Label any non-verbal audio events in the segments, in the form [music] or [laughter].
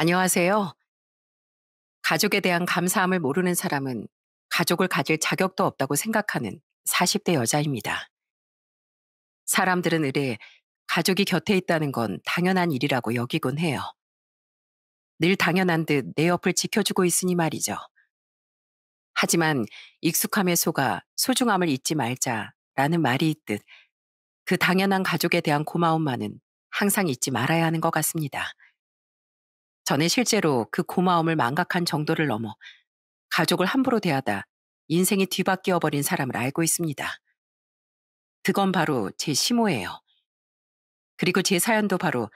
안녕하세요. 가족에 대한 감사함을 모르는 사람은 가족을 가질 자격도 없다고 생각하는 40대 여자입니다. 사람들은 의뢰 가족이 곁에 있다는 건 당연한 일이라고 여기곤 해요. 늘 당연한 듯 내 옆을 지켜주고 있으니 말이죠. 하지만 익숙함의 소가 소중함을 잊지 말자라는 말이 있듯 그 당연한 가족에 대한 고마움만은 항상 잊지 말아야 하는 것 같습니다. 저는 실제로 그 고마움을 망각한 정도를 넘어 가족을 함부로 대하다 인생이 뒤바뀌어 버린 사람을 알고 있습니다. 그건 바로 제 시모예요. 그리고 제 사연도 바로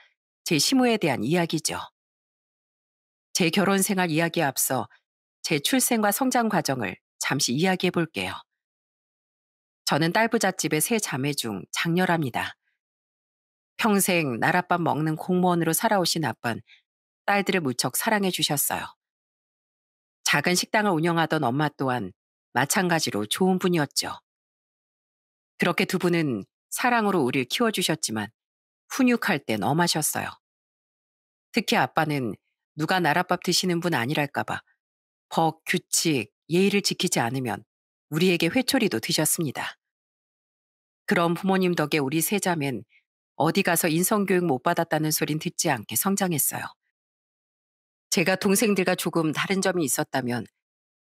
제 시모에 대한 이야기죠. 제 결혼 생활 이야기에 앞서 제 출생과 성장 과정을 잠시 이야기해 볼게요. 저는 딸부잣집의 세 자매 중 장녀랍니다. 평생 나랏밥 먹는 공무원으로 살아오신 아빤 딸들을 무척 사랑해 주셨어요. 작은 식당을 운영하던 엄마 또한 마찬가지로 좋은 분이었죠. 그렇게 두 분은 사랑으로 우리를 키워주셨지만 훈육할 땐 엄하셨어요. 특히 아빠는 누가 나랏밥 드시는 분 아니랄까봐 법, 규칙, 예의를 지키지 않으면 우리에게 회초리도 드셨습니다. 그런 부모님 덕에 우리 세자맨 어디 가서 인성교육 못 받았다는 소린 듣지 않게 성장했어요. 제가 동생들과 조금 다른 점이 있었다면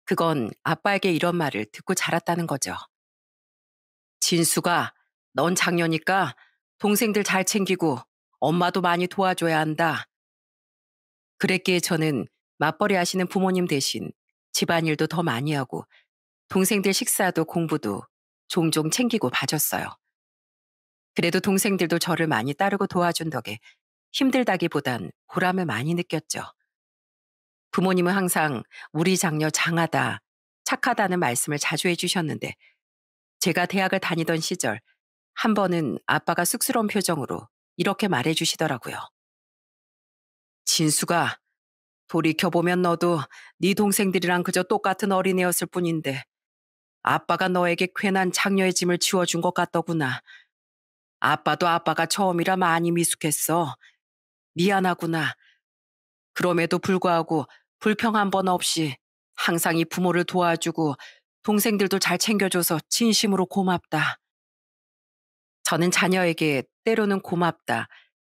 그건 아빠에게 이런 말을 듣고 자랐다는 거죠. 진수가 넌 장녀니까 동생들 잘 챙기고 엄마도 많이 도와줘야 한다. 그랬기에 저는 맞벌이 하시는 부모님 대신 집안일도 더 많이 하고 동생들 식사도 공부도 종종 챙기고 봐줬어요. 그래도 동생들도 저를 많이 따르고 도와준 덕에 힘들다기보단 보람을 많이 느꼈죠. 부모님은 항상 우리 장녀 장하다, 착하다는 말씀을 자주 해주셨는데 제가 대학을 다니던 시절 한 번은 아빠가 쑥스러운 표정으로 이렇게 말해주시더라고요. 진수가 돌이켜보면 너도 네 동생들이랑 그저 똑같은 어린애였을 뿐인데 아빠가 너에게 괜한 장녀의 짐을 지워준 것 같더구나. 아빠도 아빠가 처음이라 많이 미숙했어. 미안하구나. 그럼에도 불구하고 불평 한 번 없이 항상 이 부모를 도와주고 동생들도 잘 챙겨줘서 진심으로 고맙다. 저는 자녀에게 때로는 고맙다,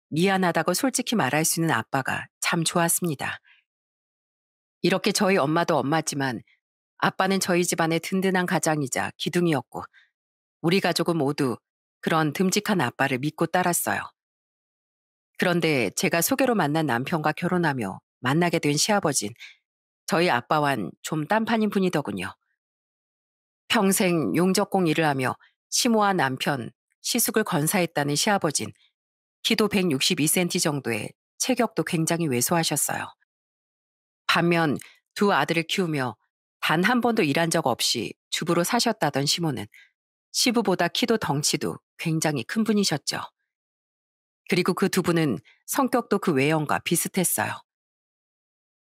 미안하다고 솔직히 말할 수 있는 아빠가 참 좋았습니다. 이렇게 저희 엄마도 엄마지만 아빠는 저희 집안의 든든한 가장이자 기둥이었고 우리 가족은 모두 그런 듬직한 아빠를 믿고 따랐어요. 그런데 제가 소개로 만난 남편과 결혼하며 만나게 된 시아버진 저희 아빠와는 좀 딴판인 분이더군요. 평생 용접공 일을 하며 시모와 남편 시숙을 건사했다는 시아버진 키도 162cm 정도에 체격도 굉장히 왜소하셨어요. 반면 두 아들을 키우며 단 한 번도 일한 적 없이 주부로 사셨다던 시모는 시부보다 키도 덩치도 굉장히 큰 분이셨죠. 그리고 그 두 분은 성격도 그 외형과 비슷했어요.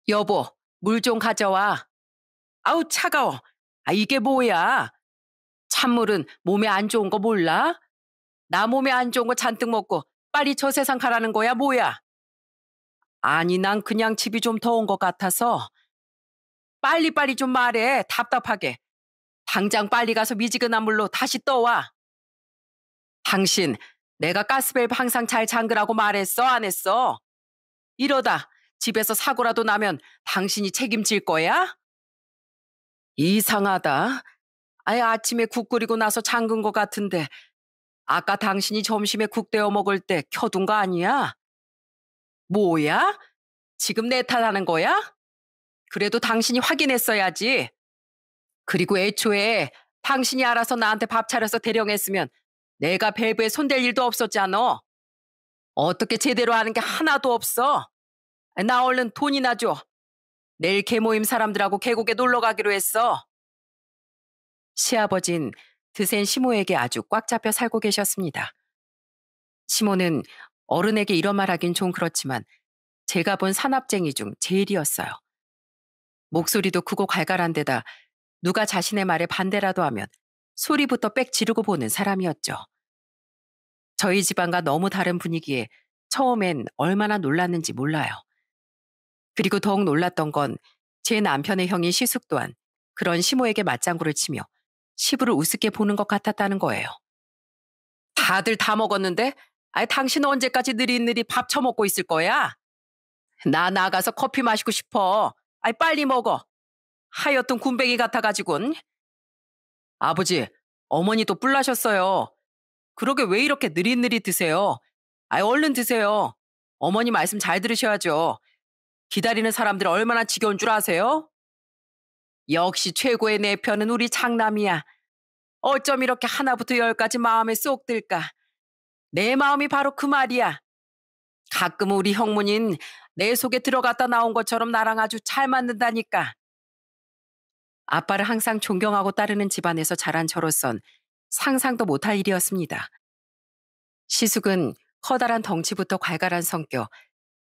여보, 물 좀 가져와. 아우, 차가워. 아, 이게 뭐야? 찬물은 몸에 안 좋은 거 몰라? 나 몸에 안 좋은 거 잔뜩 먹고 빨리 저 세상 가라는 거야, 뭐야? 아니, 난 그냥 집이 좀 더운 것 같아서. 빨리빨리 좀 말해, 답답하게. 당장 빨리 가서 미지근한 물로 다시 떠와. 당신, 내가 가스벨브 항상 잘 잠그라고 말했어, 안 했어? 이러다 집에서 사고라도 나면 당신이 책임질 거야? 이상하다. 아예 아침에 국 끓이고 나서 잠근 것 같은데 아까 당신이 점심에 국 데워 먹을 때 켜둔 거 아니야? 뭐야? 지금 내 탓하는 거야? 그래도 당신이 확인했어야지. 그리고 애초에 당신이 알아서 나한테 밥 차려서 대령했으면 내가 벨브에 손댈 일도 없었잖아. 어떻게 제대로 하는 게 하나도 없어. 나 얼른 돈이나 줘. 내일 개모임 사람들하고 계곡에 놀러 가기로 했어. 시아버진 드센 시모에게 아주 꽉 잡혀 살고 계셨습니다. 시모는 어른에게 이런 말 하긴 좀 그렇지만 제가 본 산업쟁이 중 제일이었어요. 목소리도 크고 갈갈한 데다 누가 자신의 말에 반대라도 하면 소리부터 빽 지르고 보는 사람이었죠. 저희 집안과 너무 다른 분위기에 처음엔 얼마나 놀랐는지 몰라요. 그리고 더욱 놀랐던 건 제 남편의 형인 시숙 또한 그런 시모에게 맞장구를 치며 시부를 우습게 보는 것 같았다는 거예요. 다들 다 먹었는데 아 당신 은 언제까지 느릿느릿 밥 처먹고 있을 거야? 나 나가서 커피 마시고 싶어. 아 빨리 먹어. 하여튼 군뱅이 같아가지군. 아버지, 어머니도 뿔나셨어요. 그러게 왜 이렇게 느릿느릿 드세요? 아 얼른 드세요. 어머니 말씀 잘 들으셔야죠. 기다리는 사람들 얼마나 지겨운 줄 아세요? 역시 최고의 내 편은 우리 장남이야. 어쩜 이렇게 하나부터 열까지 마음에 쏙 들까? 내 마음이 바로 그 말이야. 가끔 우리 형무님 내 속에 들어갔다 나온 것처럼 나랑 아주 잘 맞는다니까. 아빠를 항상 존경하고 따르는 집안에서 자란 저로선 상상도 못할 일이었습니다. 시숙은 커다란 덩치부터 괄괄한 성격,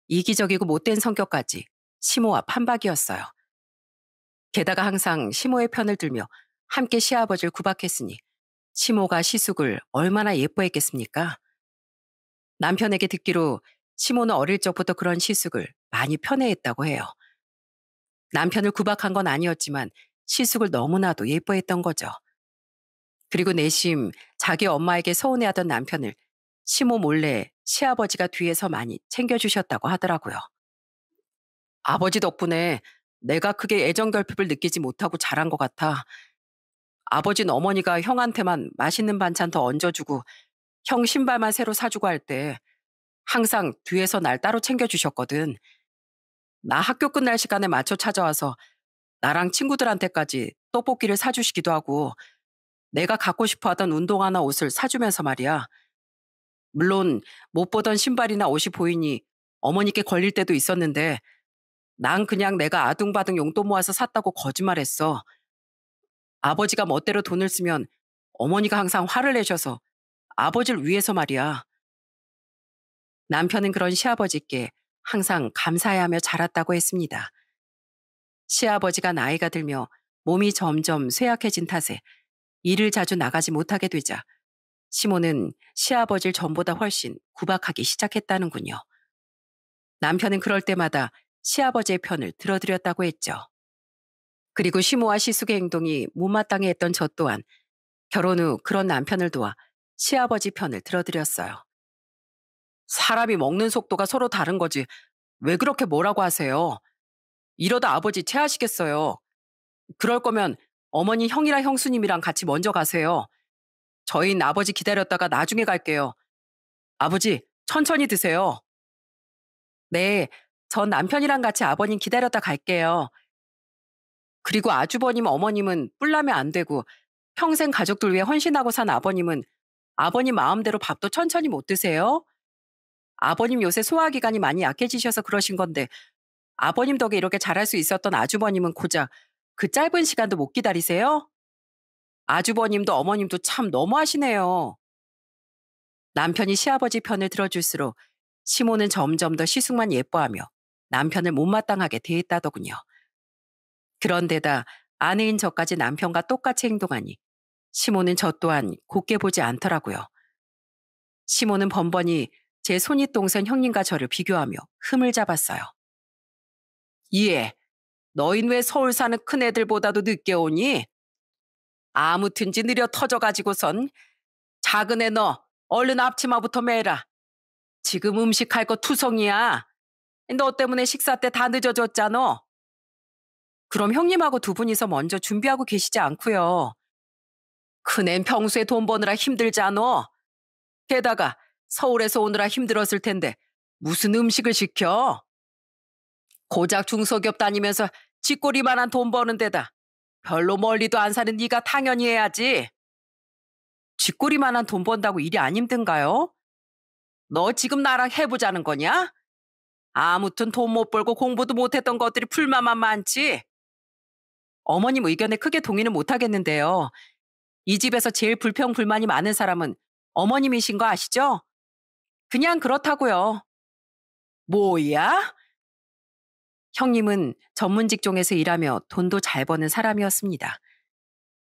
이기적이고 못된 성격까지 시모와 판박이었어요. 게다가 항상 시모의 편을 들며 함께 시아버지를 구박했으니 시모가 시숙을 얼마나 예뻐했겠습니까? 남편에게 듣기로 시모는 어릴 적부터 그런 시숙을 많이 편애했다고 해요. 남편을 구박한 건 아니었지만 시숙을 너무나도 예뻐했던 거죠. 그리고 내심 자기 엄마에게 서운해하던 남편을 시모 몰래 시아버지가 뒤에서 많이 챙겨주셨다고 하더라고요. 아버지 덕분에 내가 크게 애정 결핍을 느끼지 못하고 자란 것 같아. 아버진 어머니가 형한테만 맛있는 반찬 더 얹어주고 형 신발만 새로 사주고 할 때 항상 뒤에서 날 따로 챙겨주셨거든. 나 학교 끝날 시간에 맞춰 찾아와서 나랑 친구들한테까지 떡볶이를 사주시기도 하고 내가 갖고 싶어 하던 운동화나 옷을 사주면서 말이야. 물론 못 보던 신발이나 옷이 보이니 어머니께 걸릴 때도 있었는데 난 그냥 내가 아둥바둥 용돈 모아서 샀다고 거짓말했어. 아버지가 멋대로 돈을 쓰면 어머니가 항상 화를 내셔서 아버지를 위해서 말이야. 남편은 그런 시아버지께 항상 감사해하며 자랐다고 했습니다. 시아버지가 나이가 들며 몸이 점점 쇠약해진 탓에 일을 자주 나가지 못하게 되자 시모는 시아버질 전보다 훨씬 구박하기 시작했다는군요. 남편은 그럴 때마다 시아버지의 편을 들어드렸다고 했죠. 그리고 시모와 시숙의 행동이 못마땅해 했던 저 또한 결혼 후 그런 남편을 도와 시아버지 편을 들어드렸어요. 사람이 먹는 속도가 서로 다른 거지. 왜 그렇게 뭐라고 하세요? 이러다 아버지 체하시겠어요. 그럴 거면 어머니 형이랑 형수님이랑 같이 먼저 가세요. 저희는 아버지 기다렸다가 나중에 갈게요. 아버지, 천천히 드세요. 네, 전 남편이랑 같이 아버님 기다렸다 갈게요. 그리고 아주버님 어머님은 뿔나면 안 되고 평생 가족들 위해 헌신하고 산 아버님은 아버님 마음대로 밥도 천천히 못 드세요? 아버님 요새 소화기관이 많이 약해지셔서 그러신 건데 아버님 덕에 이렇게 잘할 수 있었던 아주버님은 고작 그 짧은 시간도 못 기다리세요? 아주버님도 어머님도 참 너무하시네요. 남편이 시아버지 편을 들어줄수록 시모는 점점 더 시숙만 예뻐하며 남편을 못마땅하게 대했다더군요. 그런데다 아내인 저까지 남편과 똑같이 행동하니 시모는 저 또한 곱게 보지 않더라고요. 시모는 번번이 제 손윗동생 형님과 저를 비교하며 흠을 잡았어요. 이에 너흰왜 서울 사는 큰애들보다도 늦게 오니? 아무튼지 느려 터져가지고선 작은 애 너 얼른 앞치마부터 매라. 지금 음식할 거 투성이야. 너 때문에 식사 때 다 늦어졌잖아. 그럼 형님하고 두 분이서 먼저 준비하고 계시지 않고요. 그앤 평소에 돈 버느라 힘들잖아. 게다가 서울에서 오느라 힘들었을 텐데 무슨 음식을 시켜? 고작 중소기업 다니면서 쥐꼬리만한 돈 버는 데다 별로 멀리도 안 사는 네가 당연히 해야지. 쥐꼬리만한 돈 번다고 일이 안 힘든가요? 너 지금 나랑 해보자는 거냐? 아무튼 돈 못 벌고 공부도 못했던 것들이 풀만만 많지. 어머님 의견에 크게 동의는 못하겠는데요. 이 집에서 제일 불평불만이 많은 사람은 어머님이신 거 아시죠? 그냥 그렇다고요. 뭐야? 형님은 전문 직종에서 일하며 돈도 잘 버는 사람이었습니다.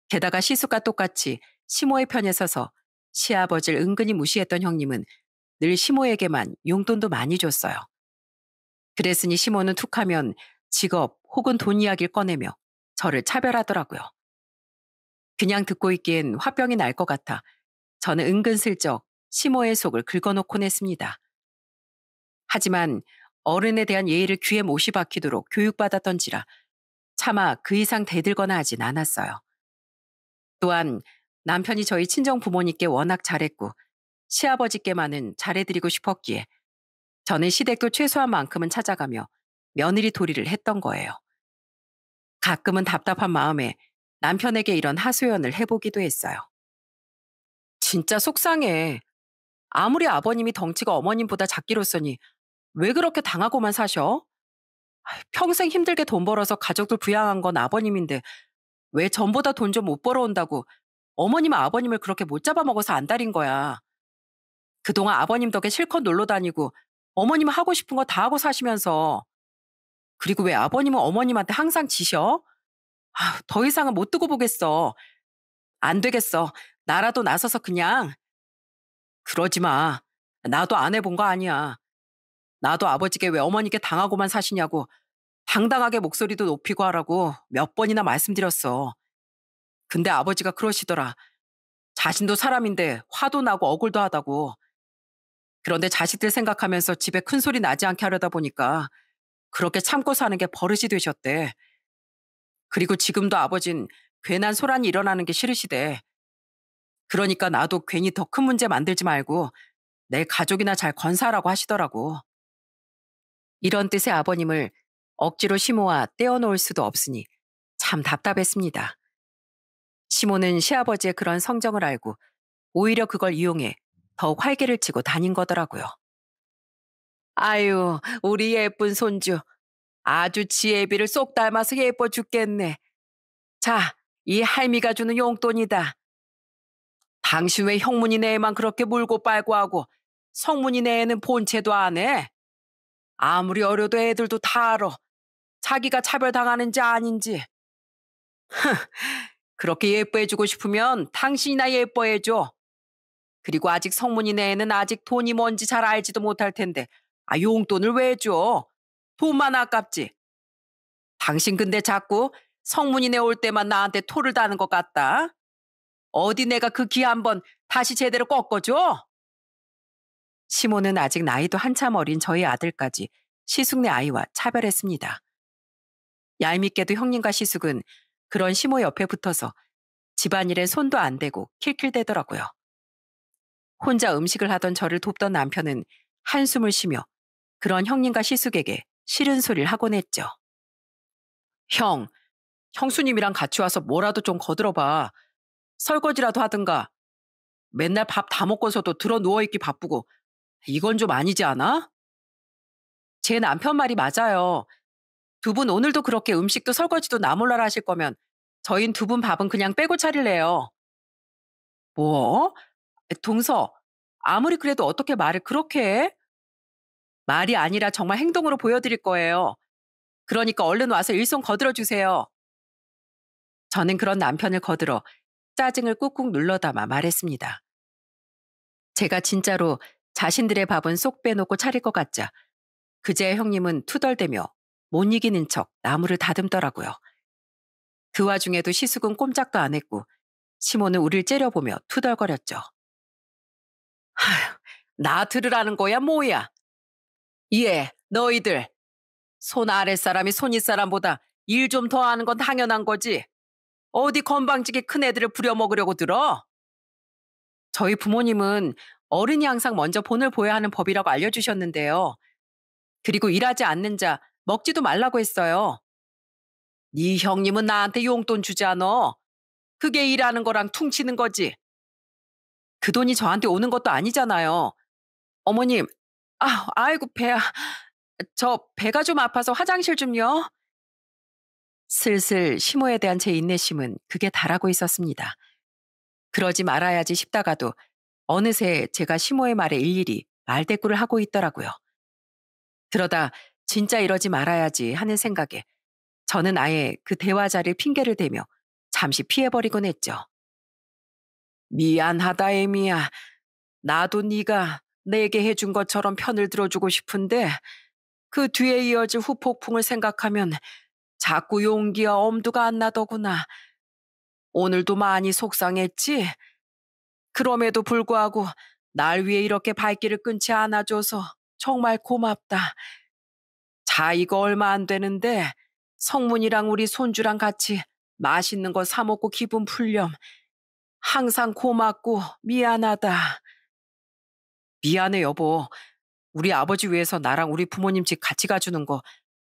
게다가 시숙과 똑같이 시모의 편에 서서 시아버지를 은근히 무시했던 형님은 늘 시모에게만 용돈도 많이 줬어요. 그랬으니 시모는 툭하면 직업 혹은 돈 이야기를 꺼내며 저를 차별하더라고요. 그냥 듣고 있기엔 화병이 날 것 같아 저는 은근슬쩍 시모의 속을 긁어놓곤 했습니다. 하지만 어른에 대한 예의를 귀에 못이 박히도록 교육받았던지라 차마 그 이상 대들거나 하진 않았어요. 또한 남편이 저희 친정 부모님께 워낙 잘했고 시아버지께만은 잘해드리고 싶었기에 저는 시댁도 최소한 만큼은 찾아가며 며느리 도리를 했던 거예요. 가끔은 답답한 마음에 남편에게 이런 하소연을 해보기도 했어요. 진짜 속상해. 아무리 아버님이 덩치가 어머님보다 작기로 써니 왜 그렇게 당하고만 사셔? 평생 힘들게 돈 벌어서 가족들 부양한 건 아버님인데 왜 전보다 돈 좀 못 벌어온다고 어머님 아버님을 그렇게 못 잡아먹어서 안달인 거야. 그동안 아버님 덕에 실컷 놀러 다니고 어머님 하고 싶은 거 다 하고 사시면서 그리고 왜 아버님은 어머님한테 항상 지셔? 아, 더 이상은 못 두고 보겠어. 안 되겠어. 나라도 나서서 그냥. 그러지 마. 나도 안 해본 거 아니야. 나도 아버지께 왜 어머니께 당하고만 사시냐고 당당하게 목소리도 높이고 하라고 몇 번이나 말씀드렸어. 근데 아버지가 그러시더라. 자신도 사람인데 화도 나고 억울도 하다고. 그런데 자식들 생각하면서 집에 큰 소리 나지 않게 하려다 보니까 그렇게 참고 사는 게 버릇이 되셨대. 그리고 지금도 아버진 괜한 소란이 일어나는 게 싫으시대. 그러니까 나도 괜히 더 큰 문제 만들지 말고 내 가족이나 잘 건사하라고 하시더라고. 이런 뜻의 아버님을 억지로 심호와 떼어놓을 수도 없으니 참 답답했습니다. 시모는 시아버지의 그런 성정을 알고 오히려 그걸 이용해 더욱 활개를 치고 다닌 거더라고요. 아유, 우리 예쁜 손주. 아주 지혜비를 쏙 닮아서 예뻐 죽겠네. 자, 이 할미가 주는 용돈이다. 당신 왜 형문이네 에만 그렇게 물고 빨고 하고 성문이네 에는 본체도 안 해? 아무리 어려도 애들도 다 알아. 자기가 차별당하는지 아닌지. 흥, [laughs] 그렇게 예뻐해주고 싶으면 당신이나 예뻐해줘. 그리고 아직 성문인 애는 아직 돈이 뭔지 잘 알지도 못할 텐데 아 용돈을 왜 줘? 돈만 아깝지. 당신 근데 자꾸 성문이네 올 때만 나한테 토를 다는 것 같다. 어디 내가 그 귀 한 번 다시 제대로 꺾어줘? 시모는 아직 나이도 한참 어린 저희 아들까지 시숙네 아이와 차별했습니다. 얄밉게도 형님과 시숙은 그런 시모 옆에 붙어서 집안일에 손도 안 대고 킬킬대더라고요. 혼자 음식을 하던 저를 돕던 남편은 한숨을 쉬며 그런 형님과 시숙에게 싫은 소리를 하곤 했죠. 형, 형수님이랑 같이 와서 뭐라도 좀 거들어봐. 설거지라도 하든가. 맨날 밥 다 먹고서도 들어 누워있기 바쁘고 이건 좀 아니지 않아? 제 남편 말이 맞아요. 두 분 오늘도 그렇게 음식도 설거지도 나몰라라 하실 거면 저희는두분 밥은 그냥 빼고 차릴래요. 뭐? 동서, 아무리 그래도 어떻게 말을 그렇게 해? 말이 아니라 정말 행동으로 보여드릴 거예요. 그러니까 얼른 와서 일손 거들어 주세요. 저는 그런 남편을 거들어 짜증을 꾹꾹 눌러 담아 말했습니다. 제가 진짜로 자신들의 밥은 쏙 빼놓고 차릴 것 같자 그제 형님은 투덜대며 못 이기는 척 나무를 다듬더라고요. 그 와중에도 시숙은 꼼짝도 안 했고 시몬은 우릴 째려보며 투덜거렸죠. 하휴, 나 들으라는 거야 뭐야? 예, 너희들. 손 아랫사람이 손윗사람보다 일 좀 더 하는 건 당연한 거지. 어디 건방지게 큰 애들을 부려먹으려고 들어? 저희 부모님은 어른이 항상 먼저 본을 보여야 하는 법이라고 알려주셨는데요. 그리고 일하지 않는 자 먹지도 말라고 했어요. 네 형님은 나한테 용돈 주지 않어. 그게 일하는 거랑 퉁치는 거지. 그 돈이 저한테 오는 것도 아니잖아요. 어머님, 아, 아이고 배야. 아, 저 배가 좀 아파서 화장실 좀요. 슬슬 심호에 대한 제 인내심은 그게 다라고 있었습니다. 그러지 말아야지 싶다가도 어느새 제가 시모의 말에 일일이 말대꾸를 하고 있더라고요. 그러다 진짜 이러지 말아야지 하는 생각에 저는 아예 그 대화 자를 핑계를 대며 잠시 피해버리곤 했죠. 미안하다 에미야. 나도 네가 내게 해준 것처럼 편을 들어주고 싶은데 그 뒤에 이어질 후폭풍을 생각하면 자꾸 용기와 엄두가 안 나더구나. 오늘도 많이 속상했지? 그럼에도 불구하고 날 위해 이렇게 발길을 끊지 않아줘서 정말 고맙다. 자이거 얼마 안 되는데 성문이랑 우리 손주랑 같이 맛있는 거 사 먹고 기분 풀렴. 항상 고맙고 미안하다. 미안해 여보. 우리 아버지 위해서 나랑 우리 부모님 집 같이 가주는 거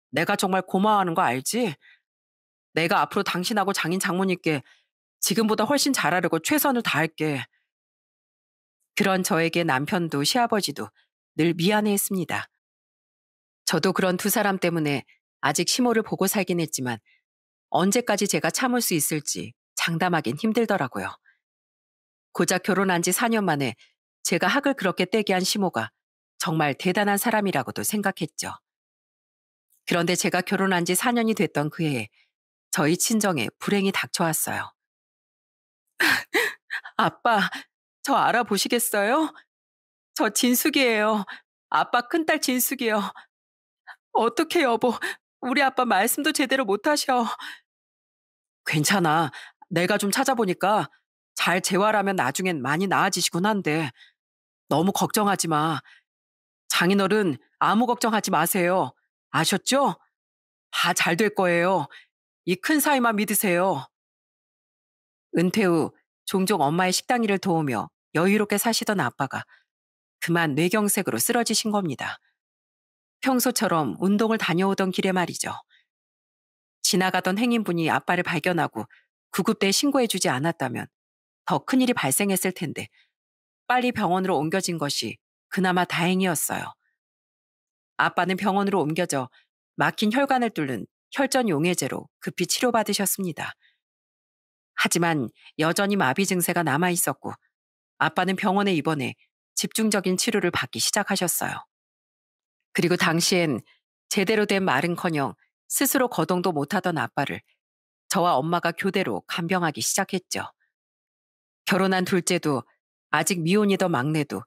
내가 정말 고마워하는 거 알지? 내가 앞으로 당신하고 장인 장모님께 지금보다 훨씬 잘하려고 최선을 다할게. 그런 저에게 남편도 시아버지도 늘 미안해했습니다. 저도 그런 두 사람 때문에 아직 시모를 보고 살긴 했지만 언제까지 제가 참을 수 있을지 장담하긴 힘들더라고요. 고작 결혼한 지 4년 만에 제가 학을 그렇게 떼게 한 시모가 정말 대단한 사람이라고도 생각했죠. 그런데 제가 결혼한 지 4년이 됐던 그 해에 저희 친정에 불행이 닥쳐왔어요. [laughs] 아빠, 저 알아보시겠어요? 저 진숙이에요. 아빠 큰딸 진숙이요. 어떻게 여보, 우리 아빠 말씀도 제대로 못하셔. 괜찮아. 내가 좀 찾아보니까 잘 재활하면 나중엔 많이 나아지시곤 한데 너무 걱정하지 마. 장인어른 아무 걱정하지 마세요. 아셨죠? 다 잘 될 거예요. 이 큰 사이만 믿으세요. 은퇴 후 종종 엄마의 식당 일을 도우며 여유롭게 사시던 아빠가 그만 뇌경색으로 쓰러지신 겁니다. 평소처럼 운동을 다녀오던 길에 말이죠. 지나가던 행인분이 아빠를 발견하고 구급대에 신고해주지 않았다면 더 큰일이 발생했을 텐데 빨리 병원으로 옮겨진 것이 그나마 다행이었어요. 아빠는 병원으로 옮겨져 막힌 혈관을 뚫는 혈전 용해제로 급히 치료받으셨습니다. 하지만 여전히 마비 증세가 남아 있었고 아빠는 병원에 입원해 집중적인 치료를 받기 시작하셨어요. 그리고 당시엔 제대로 된 말은커녕 스스로 거동도 못하던 아빠를 저와 엄마가 교대로 간병하기 시작했죠. 결혼한 둘째도 아직 미혼이던 막내도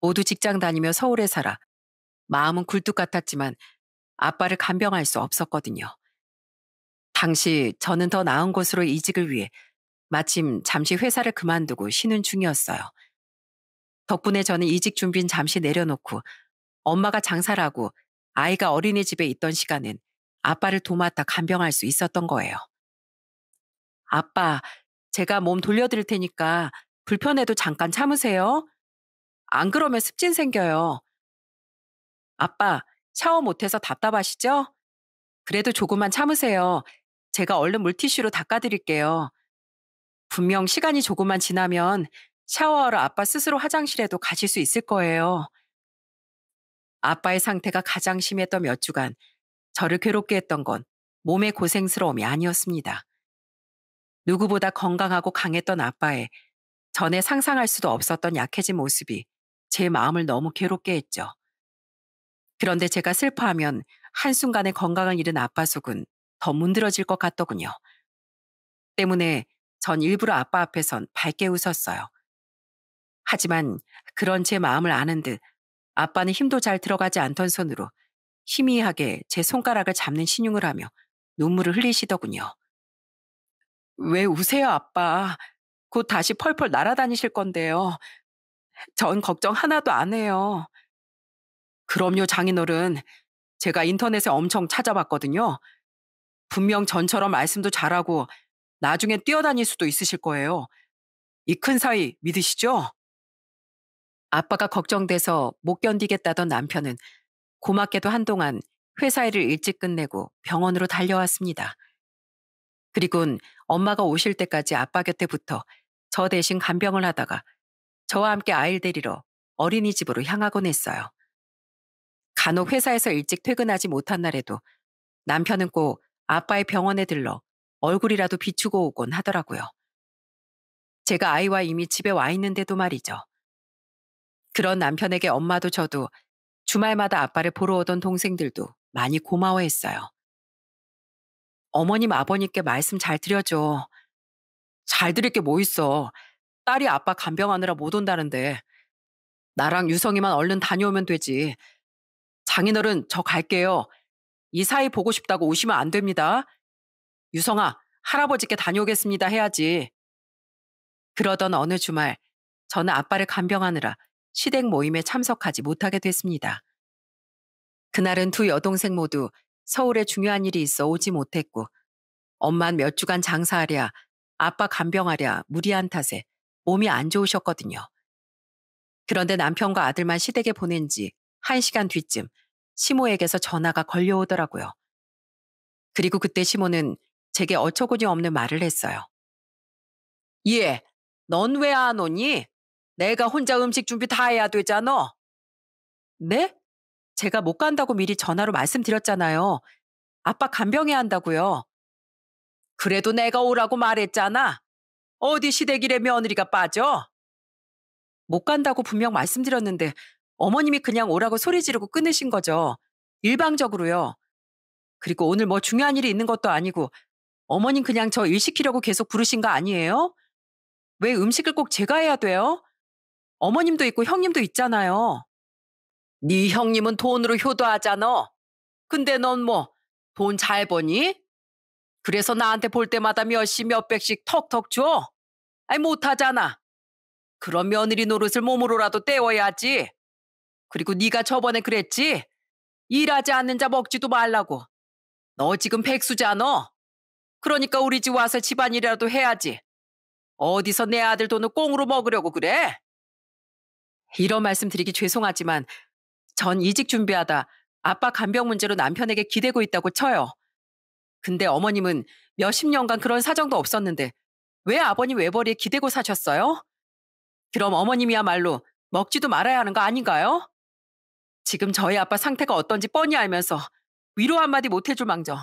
모두 직장 다니며 서울에 살아 마음은 굴뚝 같았지만 아빠를 간병할 수 없었거든요. 당시 저는 더 나은 곳으로 이직을 위해 마침 잠시 회사를 그만두고 쉬는 중이었어요. 덕분에 저는 이직 준비는 잠시 내려놓고 엄마가 장사라고 아이가 어린이집에 있던 시간은 아빠를 도맡아 간병할 수 있었던 거예요. 아빠, 제가 몸 돌려드릴 테니까 불편해도 잠깐 참으세요. 안 그러면 습진 생겨요. 아빠, 샤워 못해서 답답하시죠? 그래도 조금만 참으세요. 제가 얼른 물티슈로 닦아드릴게요. 분명 시간이 조금만 지나면 샤워하러 아빠 스스로 화장실에도 가실 수 있을 거예요. 아빠의 상태가 가장 심했던 몇 주간 저를 괴롭게 했던 건 몸의 고생스러움이 아니었습니다. 누구보다 건강하고 강했던 아빠의 전에 상상할 수도 없었던 약해진 모습이 제 마음을 너무 괴롭게 했죠. 그런데 제가 슬퍼하면 한순간에 건강을 잃은 아빠 속은 더 문드러질 것 같더군요. 때문에 전 일부러 아빠 앞에선 밝게 웃었어요. 하지만 그런 제 마음을 아는 듯 아빠는 힘도 잘 들어가지 않던 손으로 희미하게 제 손가락을 잡는 신용을 하며 눈물을 흘리시더군요. 왜 우세요, 아빠? 곧 다시 펄펄 날아다니실 건데요. 전 걱정 하나도 안 해요. 그럼요, 장인어른. 제가 인터넷에 엄청 찾아봤거든요. 분명 전처럼 말씀도 잘하고 나중에 뛰어다닐 수도 있으실 거예요. 이 큰 사이 믿으시죠? 아빠가 걱정돼서 못 견디겠다던 남편은 고맙게도 한동안 회사 일을 일찍 끝내고 병원으로 달려왔습니다. 그리곤 엄마가 오실 때까지 아빠 곁에 붙어 저 대신 간병을 하다가 저와 함께 아이를 데리러 어린이집으로 향하곤 했어요. 간혹 회사에서 일찍 퇴근하지 못한 날에도 남편은 꼭 아빠의 병원에 들러 얼굴이라도 비추고 오곤 하더라고요. 제가 아이와 이미 집에 와 있는데도 말이죠. 그런 남편에게 엄마도 저도 주말마다 아빠를 보러 오던 동생들도 많이 고마워했어요. 어머님 아버님께 말씀 잘 드려줘. 잘 드릴 게 뭐 있어. 딸이 아빠 간병하느라 못 온다는데. 나랑 유성이만 얼른 다녀오면 되지. 장인어른 저 갈게요. 이 사이 보고 싶다고 오시면 안 됩니다. 유성아, 할아버지께 다녀오겠습니다 해야지. 그러던 어느 주말, 저는 아빠를 간병하느라 시댁 모임에 참석하지 못하게 됐습니다. 그날은 두 여동생 모두 서울에 중요한 일이 있어 오지 못했고, 엄만 몇 주간 장사하랴, 아빠 간병하랴 무리한 탓에 몸이 안 좋으셨거든요. 그런데 남편과 아들만 시댁에 보낸 지 한 시간 뒤쯤 시모에게서 전화가 걸려오더라고요. 그리고 그때 시모는 제게 어처구니 없는 말을 했어요. 예, 넌 왜 안 오니? 내가 혼자 음식 준비 다 해야 되잖아. 네? 제가 못 간다고 미리 전화로 말씀드렸잖아요. 아빠 간병해야 한다고요. 그래도 내가 오라고 말했잖아. 어디 시댁이래 며느리가 빠져? 못 간다고 분명 말씀드렸는데 어머님이 그냥 오라고 소리 지르고 끊으신 거죠. 일방적으로요. 그리고 오늘 뭐 중요한 일이 있는 것도 아니고 어머님 그냥 저 일 시키려고 계속 부르신 거 아니에요? 왜 음식을 꼭 제가 해야 돼요? 어머님도 있고 형님도 있잖아요. 네 형님은 돈으로 효도하잖아. 근데 넌 뭐 돈 잘 버니? 그래서 나한테 볼 때마다 몇십 몇백씩 턱턱 줘? 아이 못하잖아. 그런 며느리 노릇을 몸으로라도 때워야지. 그리고 네가 저번에 그랬지? 일하지 않는 자 먹지도 말라고. 너 지금 백수잖아. 그러니까 우리 집 와서 집안일이라도 해야지. 어디서 내 아들 돈을 꽁으로 먹으려고 그래? 이런 말씀드리기 죄송하지만 전 이직 준비하다 아빠 간병 문제로 남편에게 기대고 있다고 쳐요. 근데 어머님은 몇십 년간 그런 사정도 없었는데 왜 아버님 외벌이에 기대고 사셨어요? 그럼 어머님이야말로 먹지도 말아야 하는 거 아닌가요? 지금 저희 아빠 상태가 어떤지 뻔히 알면서 위로 한마디 못 해줄 망정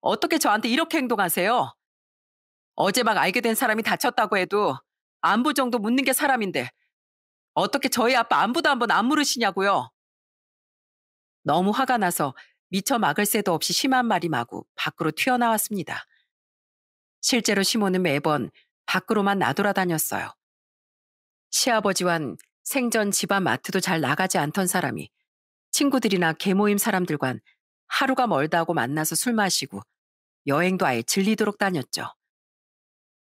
어떻게 저한테 이렇게 행동하세요? 어제 막 알게 된 사람이 다쳤다고 해도 안부 정도 묻는 게 사람인데 어떻게 저희 아빠 안부도 한번 안 물으시냐고요. 너무 화가 나서 미처 막을 새도 없이 심한 말이 마구 밖으로 튀어나왔습니다. 실제로 시모는 매번 밖으로만 나돌아다녔어요. 시아버지와는 생전 집안 마트도 잘 나가지 않던 사람이 친구들이나 개모임 사람들과는 하루가 멀다고 만나서 술 마시고 여행도 아예 질리도록 다녔죠.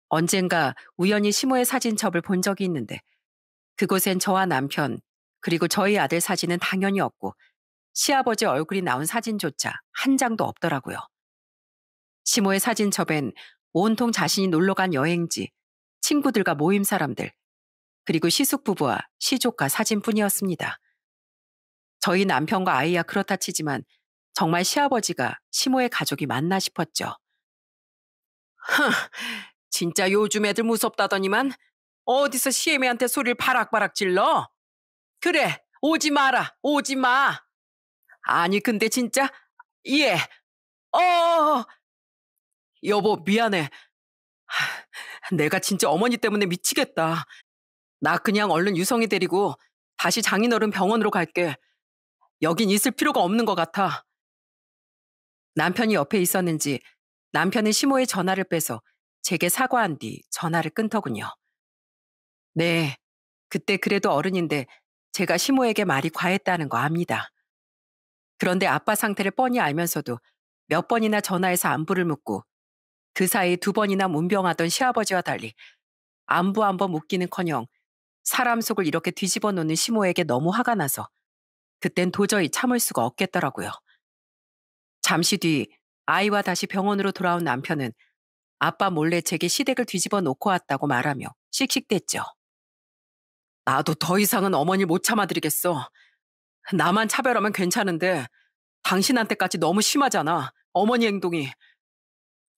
언젠가 우연히 시모의 사진첩을 본 적이 있는데 그곳엔 저와 남편 그리고 저희 아들 사진은 당연히 없고 시아버지 얼굴이 나온 사진조차 한 장도 없더라고요. 시모의 사진첩엔 온통 자신이 놀러간 여행지, 친구들과 모임 사람들, 그리고 시숙 부부와 시조가 사진뿐이었습니다. 저희 남편과 아이야 그렇다 치지만 정말 시아버지가 시모의 가족이 맞나 싶었죠. 흥, 진짜 요즘 애들 무섭다더니만 어디서 시애매한테 소리를 바락바락 질러? 그래, 오지 마라, 오지 마. 아니, 근데 진짜, 예, 어, 여보, 미안해. 내가 진짜 어머니 때문에 미치겠다. 나 그냥 얼른 유성이 데리고 다시 장인어른 병원으로 갈게. 여긴 있을 필요가 없는 것 같아. 남편이 옆에 있었는지 남편은 시모의 전화를 빼서 제게 사과한 뒤 전화를 끊더군요. 네, 그때 그래도 어른인데 제가 시모에게 말이 과했다는 거 압니다. 그런데 아빠 상태를 뻔히 알면서도 몇 번이나 전화해서 안부를 묻고 그 사이 두 번이나 문병하던 시아버지와 달리 안부 한번 묻기는커녕 사람 속을 이렇게 뒤집어 놓는 시모에게 너무 화가 나서 그땐 도저히 참을 수가 없겠더라고요. 잠시 뒤 아이와 다시 병원으로 돌아온 남편은 아빠 몰래 제게 시댁을 뒤집어 놓고 왔다고 말하며 씩씩댔죠. 나도 더 이상은 어머니 못 참아드리겠어. 나만 차별하면 괜찮은데 당신한테까지 너무 심하잖아. 어머니 행동이.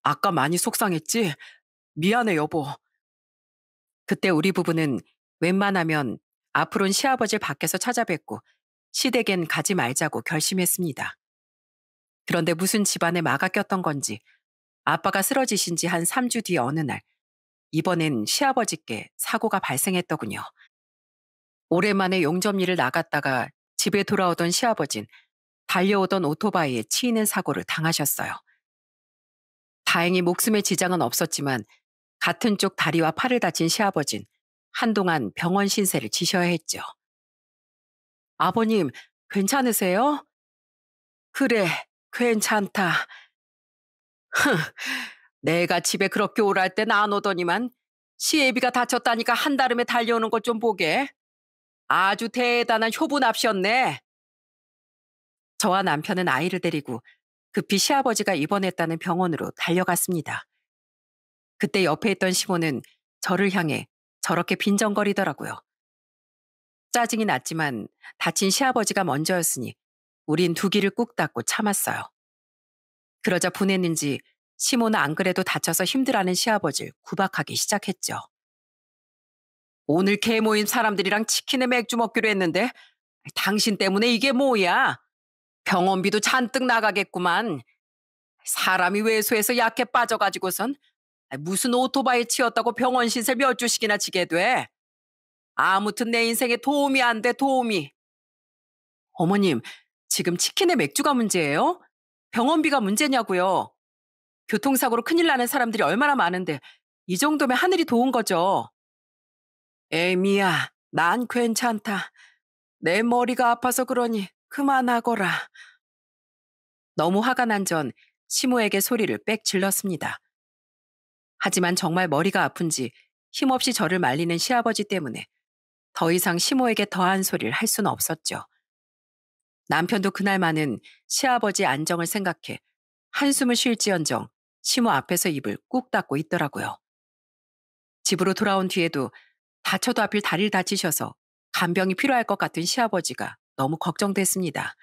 아까 많이 속상했지? 미안해, 여보. 그때 우리 부부는 웬만하면 앞으로는 시아버지를 밖에서 찾아뵙고 시댁엔 가지 말자고 결심했습니다. 그런데 무슨 집안에 마가 꼈던 건지 아빠가 쓰러지신 지 한 3주 뒤 어느 날 이번엔 시아버지께 사고가 발생했더군요. 오랜만에 용접일을 나갔다가 집에 돌아오던 시아버진 달려오던 오토바이에 치이는 사고를 당하셨어요. 다행히 목숨에 지장은 없었지만 같은 쪽 다리와 팔을 다친 시아버진 한동안 병원 신세를 지셔야 했죠. 아버님, 괜찮으세요? 그래, 괜찮다. 흥, 내가 집에 그렇게 오랄 나안 오더니만 시애비가 다쳤다니까 한달음에 달려오는 것 좀 보게. 아주 대단한 효부납셨네. 저와 남편은 아이를 데리고 급히 시아버지가 입원했다는 병원으로 달려갔습니다. 그때 옆에 있던 시모는 저를 향해 저렇게 빈정거리더라고요. 짜증이 났지만 다친 시아버지가 먼저였으니 우린 두 귀를 꾹 닫고 참았어요. 그러자 보냈는지 시모는 안 그래도 다쳐서 힘들어하는 시아버지를 구박하기 시작했죠. 오늘 개모인 사람들이랑 치킨에 맥주 먹기로 했는데 당신 때문에 이게 뭐야? 병원비도 잔뜩 나가겠구만. 사람이 외소해서 약해 빠져가지고선 무슨 오토바이 치였다고 병원 신세 몇 주씩이나 지게 돼. 아무튼 내 인생에 도움이 안 돼, 도움이. 어머님, 지금 치킨에 맥주가 문제예요? 병원비가 문제냐고요. 교통사고로 큰일 나는 사람들이 얼마나 많은데 이 정도면 하늘이 도운 거죠. 에미야, 난 괜찮다. 내 머리가 아파서 그러니 그만하거라. 너무 화가 난 전 시모에게 소리를 빽 질렀습니다. 하지만 정말 머리가 아픈지 힘없이 저를 말리는 시아버지 때문에 더 이상 시모에게 더한 소리를 할 수는 없었죠. 남편도 그날만은 시아버지 안정을 생각해 한숨을 쉴지언정 시호 앞에서 입을 꾹 닫고 있더라고요. 집으로 돌아온 뒤에도 다쳐도 하필 다리를 다치셔서 간병이 필요할 것 같은 시아버지가 너무 걱정됐습니다.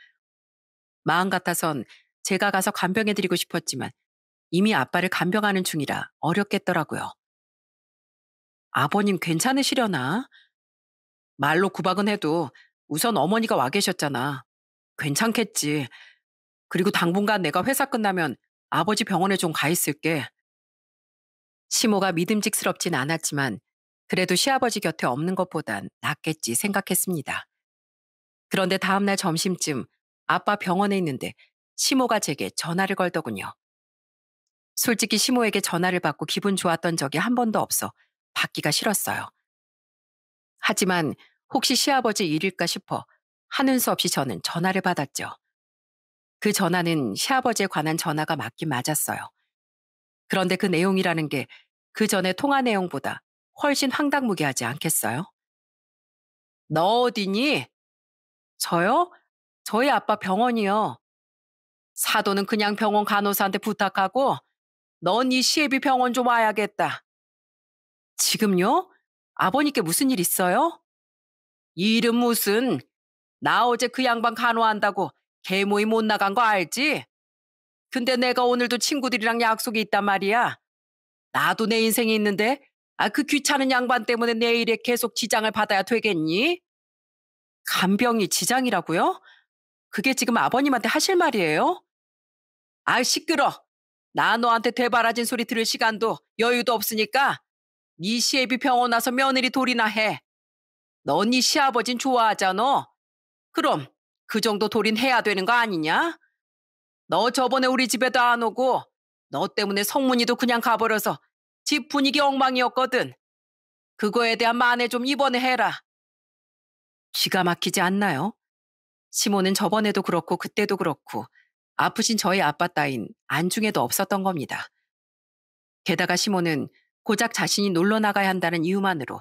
마음 같아선 제가 가서 간병해드리고 싶었지만 이미 아빠를 간병하는 중이라 어렵겠더라고요. 아버님 괜찮으시려나? 말로 구박은 해도 우선 어머니가 와 계셨잖아. 괜찮겠지. 그리고 당분간 내가 회사 끝나면 아버지 병원에 좀 가 있을게. 시모가 믿음직스럽진 않았지만 그래도 시아버지 곁에 없는 것보단 낫겠지 생각했습니다. 그런데 다음날 점심쯤 아빠 병원에 있는데 시모가 제게 전화를 걸더군요. 솔직히 시모에게 전화를 받고 기분 좋았던 적이 한 번도 없어 받기가 싫었어요. 하지만 혹시 시아버지 일일까 싶어 하는 수 없이 저는 전화를 받았죠. 그 전화는 시아버지에 관한 전화가 맞긴 맞았어요. 그런데 그 내용이라는 게 그 전에 통화 내용보다 훨씬 황당무계하지 않겠어요? 너 어디니? 저요? 저희 아빠 병원이요. 사도는 그냥 병원 간호사한테 부탁하고 넌 이 시애비 병원 좀 와야겠다. 지금요? 아버님께 무슨 일 있어요? 이름 무슨 나 어제 그 양반 간호한다고 개모임 못 나간 거 알지? 근데 내가 오늘도 친구들이랑 약속이 있단 말이야. 나도 내 인생이 있는데 아 그 귀찮은 양반 때문에 내 일에 계속 지장을 받아야 되겠니? 간병이 지장이라고요? 그게 지금 아버님한테 하실 말이에요? 아 시끄러. 나 너한테 대바라진 소리 들을 시간도 여유도 없으니까 네 시애비 병원 와서 며느리 돌이나 해. 넌 네 시아버진 좋아하잖아. 그럼 그 정도 돌인 해야 되는 거 아니냐? 너 저번에 우리 집에도 안 오고 너 때문에 성문이도 그냥 가버려서 집 분위기 엉망이었거든. 그거에 대한 만회 좀 이번에 해라. 기가 막히지 않나요? 시모는 저번에도 그렇고 그때도 그렇고 아프신 저희 아빠 따윈 안중에도 없었던 겁니다. 게다가 시모는 고작 자신이 놀러 나가야 한다는 이유만으로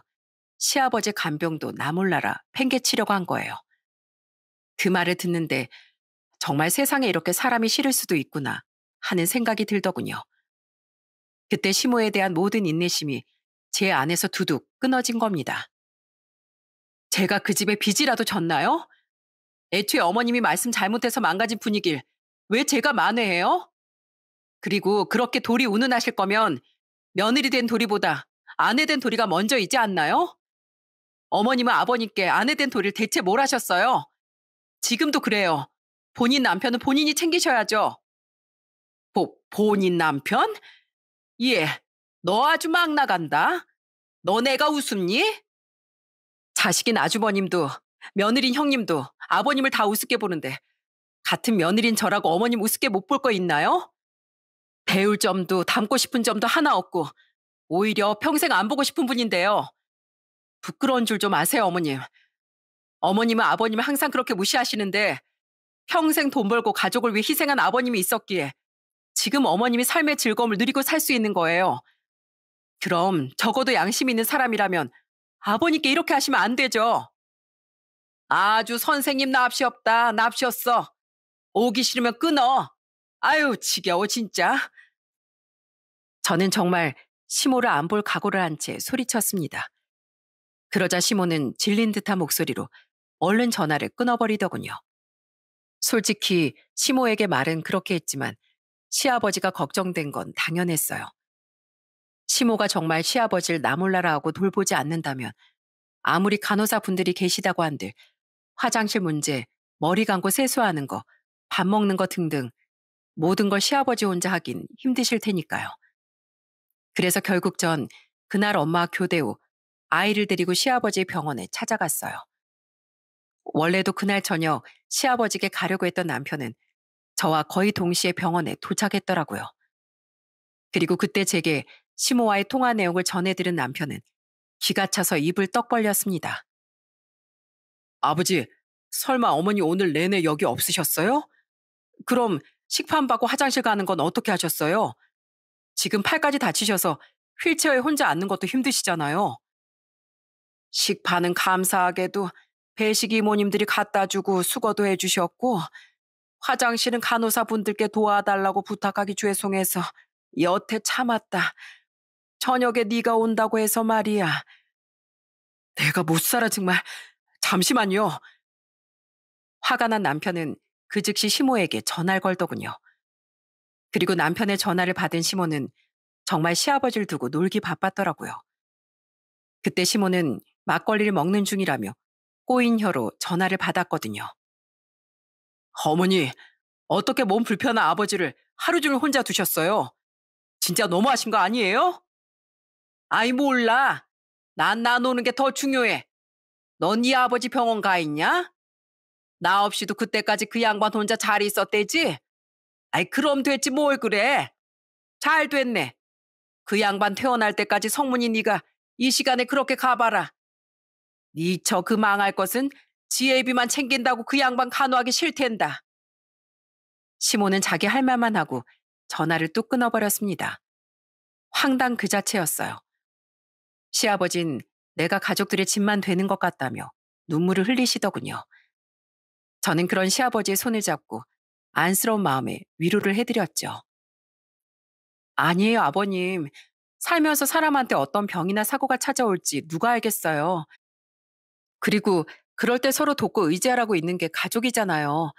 시아버지 간병도 나몰라라 팽개치려고 한 거예요. 그 말을 듣는데 정말 세상에 이렇게 사람이 싫을 수도 있구나 하는 생각이 들더군요. 그때 심호에 대한 모든 인내심이 제 안에서 두둑 끊어진 겁니다. 제가 그 집에 빚이라도 졌나요? 애초에 어머님이 말씀 잘못해서 망가진 분위길 왜 제가 만회해요? 그리고 그렇게 돌이 운운하실 거면 며느리 된 돌이보다 아내 된 돌이가 먼저이지 않나요? 어머님은 아버님께 아내 된 돌이를 대체 뭘 하셨어요? 지금도 그래요. 본인 남편은 본인이 챙기셔야죠. 보, 본인 남편? 예, 너 아주 막 나간다. 너네가 웃음니? 자식인 아주버님도 며느린 형님도 아버님을 다 우습게 보는데 같은 며느린 저라고 어머님 우습게 못 볼 거 있나요? 배울 점도 닮고 싶은 점도 하나 없고 오히려 평생 안 보고 싶은 분인데요. 부끄러운 줄 좀 아세요 어머님. 어머님은 아버님을 항상 그렇게 무시하시는데 평생 돈 벌고 가족을 위해 희생한 아버님이 있었기에 지금 어머님이 삶의 즐거움을 누리고 살 수 있는 거예요. 그럼 적어도 양심 있는 사람이라면 아버님께 이렇게 하시면 안 되죠. 아주 선생님 납시없다. 납시였어 오기 싫으면 끊어. 아유 지겨워 진짜. 저는 정말 시모를 안 볼 각오를 한 채 소리쳤습니다. 그러자 시모는 질린 듯한 목소리로 얼른 전화를 끊어버리더군요. 솔직히 시모에게 말은 그렇게 했지만 시아버지가 걱정된 건 당연했어요. 시모가 정말 시아버지를 나몰라라 하고 돌보지 않는다면 아무리 간호사 분들이 계시다고 한들 화장실 문제, 머리 감고 세수하는 거, 밥 먹는 거 등등 모든 걸 시아버지 혼자 하긴 힘드실 테니까요. 그래서 결국 전 그날 엄마 교대 후 아이를 데리고 시아버지 병원에 찾아갔어요. 원래도 그날 저녁 시아버지께 가려고 했던 남편은 저와 거의 동시에 병원에 도착했더라고요. 그리고 그때 제게 시모와의 통화 내용을 전해들은 남편은 기가 차서 입을 떡 벌렸습니다. 아버지, 설마 어머니 오늘 내내 여기 없으셨어요? 그럼 식판 받고 화장실 가는 건 어떻게 하셨어요? 지금 팔까지 다치셔서 휠체어에 혼자 앉는 것도 힘드시잖아요. 식판은 감사하게도 배식 이모님들이 갖다 주고 수거도 해주셨고 화장실은 간호사분들께 도와달라고 부탁하기 죄송해서 여태 참았다. 저녁에 네가 온다고 해서 말이야. 내가 못 살아 정말. 잠시만요. 화가 난 남편은 그 즉시 시모에게 전화를 걸더군요. 그리고 남편의 전화를 받은 시모는 정말 시아버지를 두고 놀기 바빴더라고요. 그때 시모는 막걸리를 먹는 중이라며 꼬인 혀로 전화를 받았거든요. 어머니, 어떻게 몸 불편한 아버지를 하루 종일 혼자 두셨어요? 진짜 너무하신 거 아니에요? 아이 몰라. 난 나노는 게 더 중요해. 넌 네 아버지 병원 가 있냐? 나 없이도 그때까지 그 양반 혼자 자리 있었대지? 아이 그럼 됐지 뭘 그래. 잘 됐네. 그 양반 퇴원할 때까지 성문이 네가 이 시간에 그렇게 가봐라. 니처그 망할 것은 지혜비만 챙긴다고 그 양반 간호하기 싫텐다. 시모는 자기 할 말만 하고 전화를 뚝 끊어버렸습니다. 황당 그 자체였어요. 시아버진 내가 가족들의 짐만 되는 것 같다며 눈물을 흘리시더군요. 저는 그런 시아버지의 손을 잡고 안쓰러운 마음에 위로를 해드렸죠. 아니에요, 아버님. 살면서 사람한테 어떤 병이나 사고가 찾아올지 누가 알겠어요. 그리고 그럴 때 서로 돕고 의지하라고 있는 게 가족이잖아요.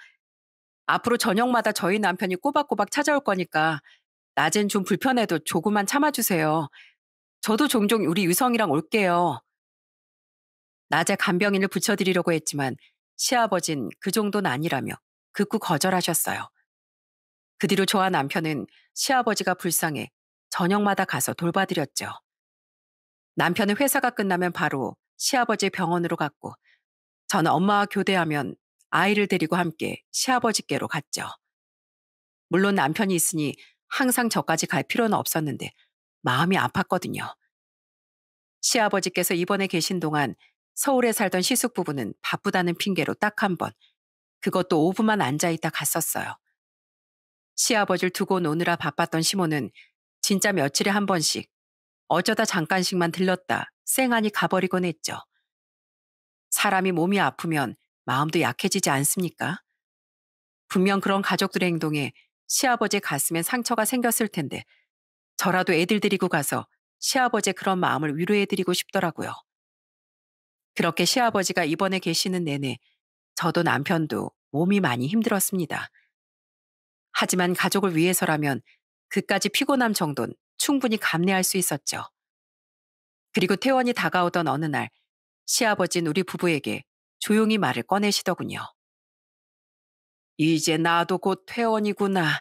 앞으로 저녁마다 저희 남편이 꼬박꼬박 찾아올 거니까 낮엔 좀 불편해도 조금만 참아주세요. 저도 종종 우리 유성이랑 올게요. 낮에 간병인을 붙여드리려고 했지만 시아버진 그 정도는 아니라며 극구 거절하셨어요. 그 뒤로 저와 남편은 시아버지가 불쌍해 저녁마다 가서 돌봐드렸죠. 남편은 회사가 끝나면 바로 시아버지 병원으로 갔고 저는 엄마와 교대하면 아이를 데리고 함께 시아버지께로 갔죠. 물론 남편이 있으니 항상 저까지 갈 필요는 없었는데 마음이 아팠거든요. 시아버지께서 입원해 계신 동안 서울에 살던 시숙 부부는 바쁘다는 핑계로 딱 한 번, 그것도 5분만 앉아있다 갔었어요. 시아버지를 두고 노느라 바빴던 시모는 진짜 며칠에 한 번씩 어쩌다 잠깐씩만 들렀다 쌩하니 가버리곤 했죠. 사람이 몸이 아프면 마음도 약해지지 않습니까? 분명 그런 가족들의 행동에 시아버지 가슴에 상처가 생겼을 텐데 저라도 애들 데리고 가서 시아버지의 그런 마음을 위로해드리고 싶더라고요. 그렇게 시아버지가 입원해 계시는 내내 저도 남편도 몸이 많이 힘들었습니다. 하지만 가족을 위해서라면 그까지 피곤함 정도는 충분히 감내할 수 있었죠. 그리고 태원이 다가오던 어느 날 시아버진 지 우리 부부에게 조용히 말을 꺼내시더군요. 이제 나도 곧 퇴원이구나.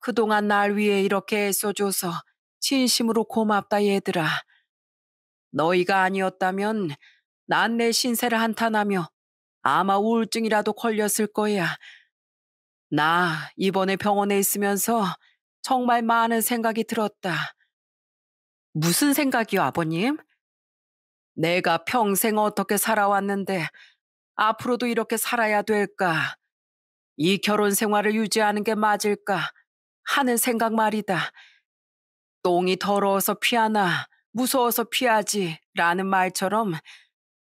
그동안 날 위해 이렇게 애써줘서 진심으로 고맙다 얘들아. 너희가 아니었다면 난 내 신세를 한탄하며 아마 우울증이라도 걸렸을 거야. 나 이번에 병원에 있으면서 정말 많은 생각이 들었다. 무슨 생각이요, 아버님? 내가 평생 어떻게 살아왔는데 앞으로도 이렇게 살아야 될까? 이 결혼 생활을 유지하는 게 맞을까? 하는 생각 말이다. 똥이 더러워서 피하나, 무서워서 피하지, 라는 말처럼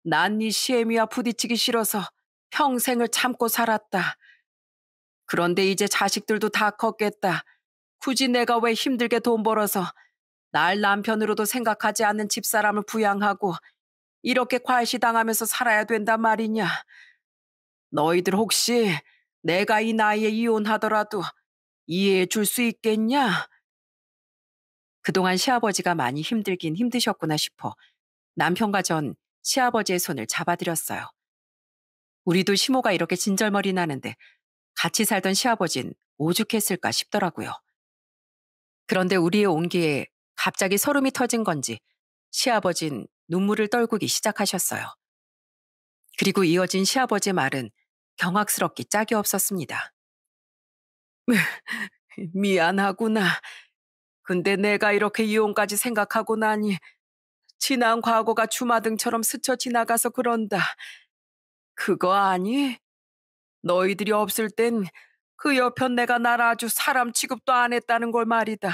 난네 시애미와 부딪히기 싫어서 평생을 참고 살았다. 그런데 이제 자식들도 다 컸겠다. 굳이 내가 왜 힘들게 돈 벌어서 날 남편으로도 생각하지 않는 집사람을 부양하고 이렇게 과시당하면서 살아야 된단 말이냐. 너희들 혹시 내가 이 나이에 이혼하더라도 이해해 줄 수 있겠냐? 그동안 시아버지가 많이 힘들긴 힘드셨구나 싶어 남편과 전 시아버지의 손을 잡아들였어요. 우리도 시모가 이렇게 진절머리 나는데 같이 살던 시아버진 오죽했을까 싶더라고요. 그런데 우리의 온기에 갑자기 설움이 터진 건지 시아버진 눈물을 떨구기 시작하셨어요. 그리고 이어진 시아버지 말은 경악스럽기 짝이 없었습니다. [laughs] 미안하구나. 근데 내가 이렇게 이혼까지 생각하고 나니 지난 과거가 주마등처럼 스쳐 지나가서 그런다. 그거 아니? 너희들이 없을 땐그 여편 내가 날 아주 사람 취급도 안 했다는 걸 말이다.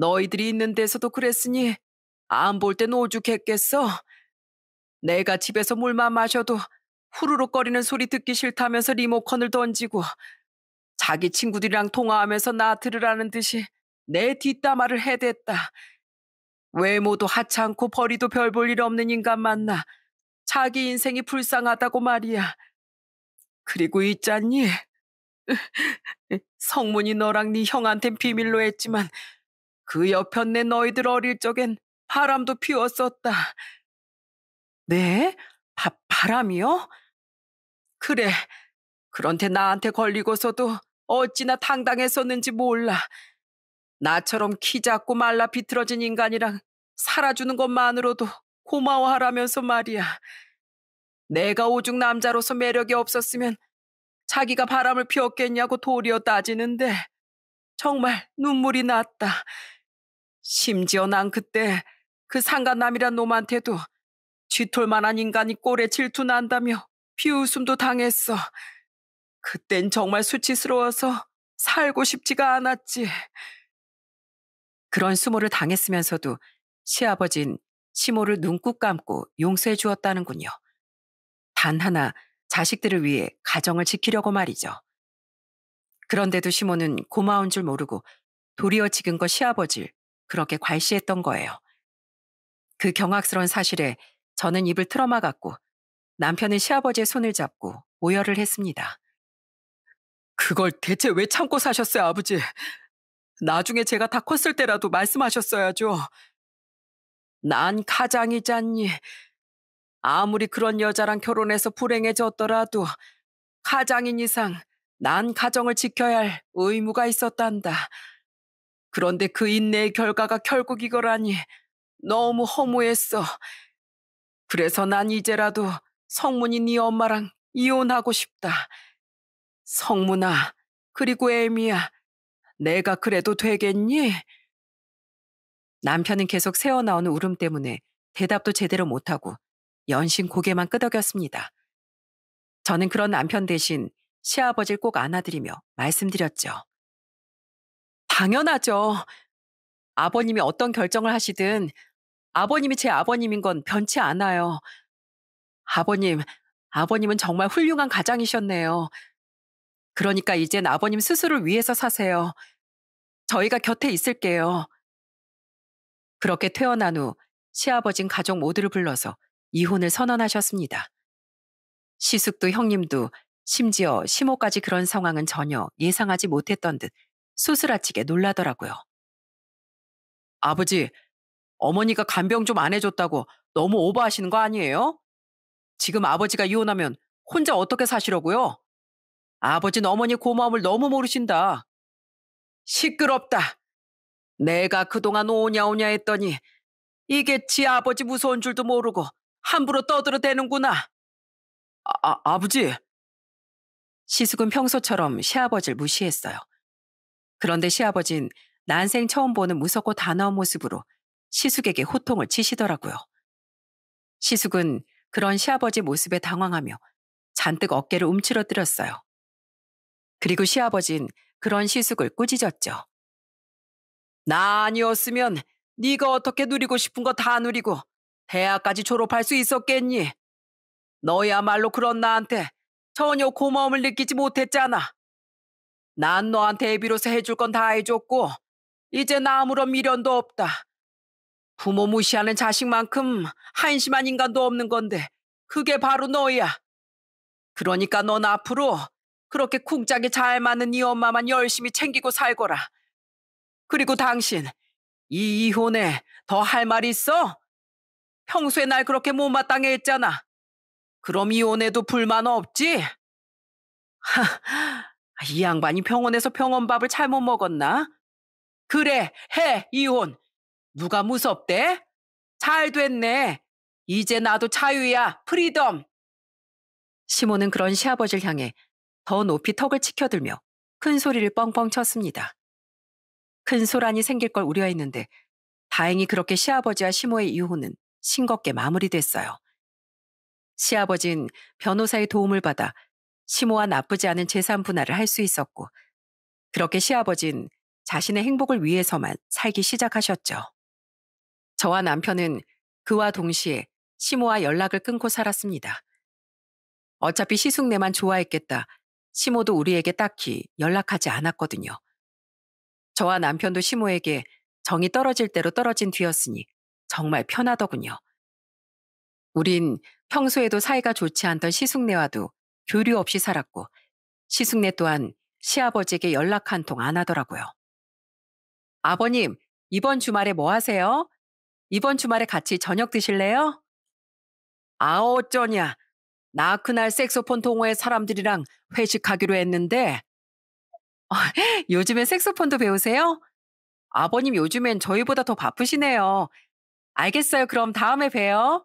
너희들이 있는 데서도 그랬으니 안 볼 땐 오죽했겠어. 내가 집에서 물만 마셔도 후루룩거리는 소리 듣기 싫다면서 리모컨을 던지고 자기 친구들이랑 통화하면서 나 들으라는 듯이 내 뒷담화를 해댔다. 외모도 하찮고 벌이도 별 볼 일 없는 인간 만나 자기 인생이 불쌍하다고 말이야. 그리고 있잖니 [laughs] 성문이 너랑 네 형한텐 비밀로 했지만 그 옆편네 너희들 어릴 적엔 바람도 피웠었다. 네? 바, 바람이요? 그래. 그런데 나한테 걸리고서도 어찌나 당당했었는지 몰라. 나처럼 키 작고 말라 비틀어진 인간이랑 살아주는 것만으로도 고마워하라면서 말이야. 내가 오죽 남자로서 매력이 없었으면 자기가 바람을 피웠겠냐고 도리어 따지는데 정말 눈물이 났다. 심지어 난 그때 그상간남이란 놈한테도 쥐털만한 인간이 꼴에 질투난다며 비웃음도 당했어. 그땐 정말 수치스러워서 살고 싶지가 않았지. 그런 수모를 당했으면서도 시아버진 시모를 눈꾹 감고 용서해 주었다는군요. 단 하나 자식들을 위해 가정을 지키려고 말이죠. 그런데도 시몬은 고마운 줄 모르고 도리어 지금껏 시아버지를 그렇게 괄시했던 거예요. 그 경악스러운 사실에 저는 입을 틀어막았고 남편은 시아버지의 손을 잡고 오열을 했습니다. 그걸 대체 왜 참고 사셨어요, 아버지? 나중에 제가 다 컸을 때라도 말씀하셨어야죠. 난 가장이잖니. 아무리 그런 여자랑 결혼해서 불행해졌더라도 가장인 이상 난 가정을 지켜야 할 의무가 있었단다. 그런데 그 인내의 결과가 결국 이거라니 너무 허무했어. 그래서 난 이제라도 성문이 네 엄마랑 이혼하고 싶다. 성문아, 그리고 애미야, 내가 그래도 되겠니? 남편은 계속 새어나오는 울음 때문에 대답도 제대로 못하고 연신 고개만 끄덕였습니다. 저는 그런 남편 대신 시아버지를 꼭 안아드리며 말씀드렸죠. 당연하죠. 아버님이 어떤 결정을 하시든 아버님이 제 아버님인 건 변치 않아요. 아버님, 아버님은 정말 훌륭한 가장이셨네요. 그러니까 이젠 아버님 스스로를 위해서 사세요. 저희가 곁에 있을게요. 그렇게 퇴원한 후 시아버진 가족 모두를 불러서 이혼을 선언하셨습니다. 시숙도 형님도 심지어 심호까지 그런 상황은 전혀 예상하지 못했던 듯수스라치게 놀라더라고요. 아버지, 어머니가 간병 좀 안 해줬다고 너무 오버하시는 거 아니에요? 지금 아버지가 이혼하면 혼자 어떻게 사시려고요? 아버진 어머니 고마움을 너무 모르신다. 시끄럽다. 내가 그동안 오냐 오냐 했더니 이게 지 아버지 무서운 줄도 모르고 함부로 떠들어대는구나. 아, 아, 아버지. 시숙은 평소처럼 시아버지를 무시했어요. 그런데 시아버진 난생 처음 보는 무섭고 단아한 모습으로 시숙에게 호통을 치시더라고요. 시숙은 그런 시아버지 모습에 당황하며 잔뜩 어깨를 움츠러뜨렸어요. 그리고 시아버진 그런 시숙을 꾸짖었죠. 나 아니었으면 네가 어떻게 누리고 싶은 거 다 누리고 대학까지 졸업할 수 있었겠니? 너야말로 그런 나한테 전혀 고마움을 느끼지 못했잖아. 난 너한테 비로소 해줄 건 다 해줬고 이제 나 아무런 미련도 없다. 부모 무시하는 자식만큼 한심한 인간도 없는 건데 그게 바로 너야. 그러니까 넌 앞으로 그렇게 쿵짝이 잘 맞는 이 네 엄마만 열심히 챙기고 살거라. 그리고 당신 이 이혼에 더 할 말 있어? 평소에 날 그렇게 못마땅해 했잖아. 그럼 이혼해도 불만 없지? 하, [laughs] 이 양반이 병원에서 병원밥을 잘못 먹었나? 그래, 해, 이혼. 누가 무섭대? 잘 됐네. 이제 나도 자유야, 프리덤. 시모는 그런 시아버지를 향해 더 높이 턱을 치켜들며 큰 소리를 뻥뻥 쳤습니다. 큰 소란이 생길 걸 우려했는데 다행히 그렇게 시아버지와 시모의 이혼은 싱겁게 마무리됐어요. 시아버진 변호사의 도움을 받아 심오한 나쁘지 않은 재산 분할을 할 수 있었고 그렇게 시아버진 자신의 행복을 위해서만 살기 시작하셨죠. 저와 남편은 그와 동시에 시모와 연락을 끊고 살았습니다. 어차피 시숙내만 좋아했겠다. 시모도 우리에게 딱히 연락하지 않았거든요. 저와 남편도 시모에게 정이 떨어질 대로 떨어진 뒤였으니 정말 편하더군요. 우린 평소에도 사이가 좋지 않던 시숙네와도 교류 없이 살았고 시숙네 또한 시아버지에게 연락 한 통 안 하더라고요. 아버님, 이번 주말에 뭐 하세요? 이번 주말에 같이 저녁 드실래요? 아, 어쩌냐. 나 그날 색소폰 통호에 사람들이랑 회식하기로 했는데. 어, 요즘엔 색소폰도 배우세요? 아버님 요즘엔 저희보다 더 바쁘시네요. 알겠어요. 그럼 다음에 봬요.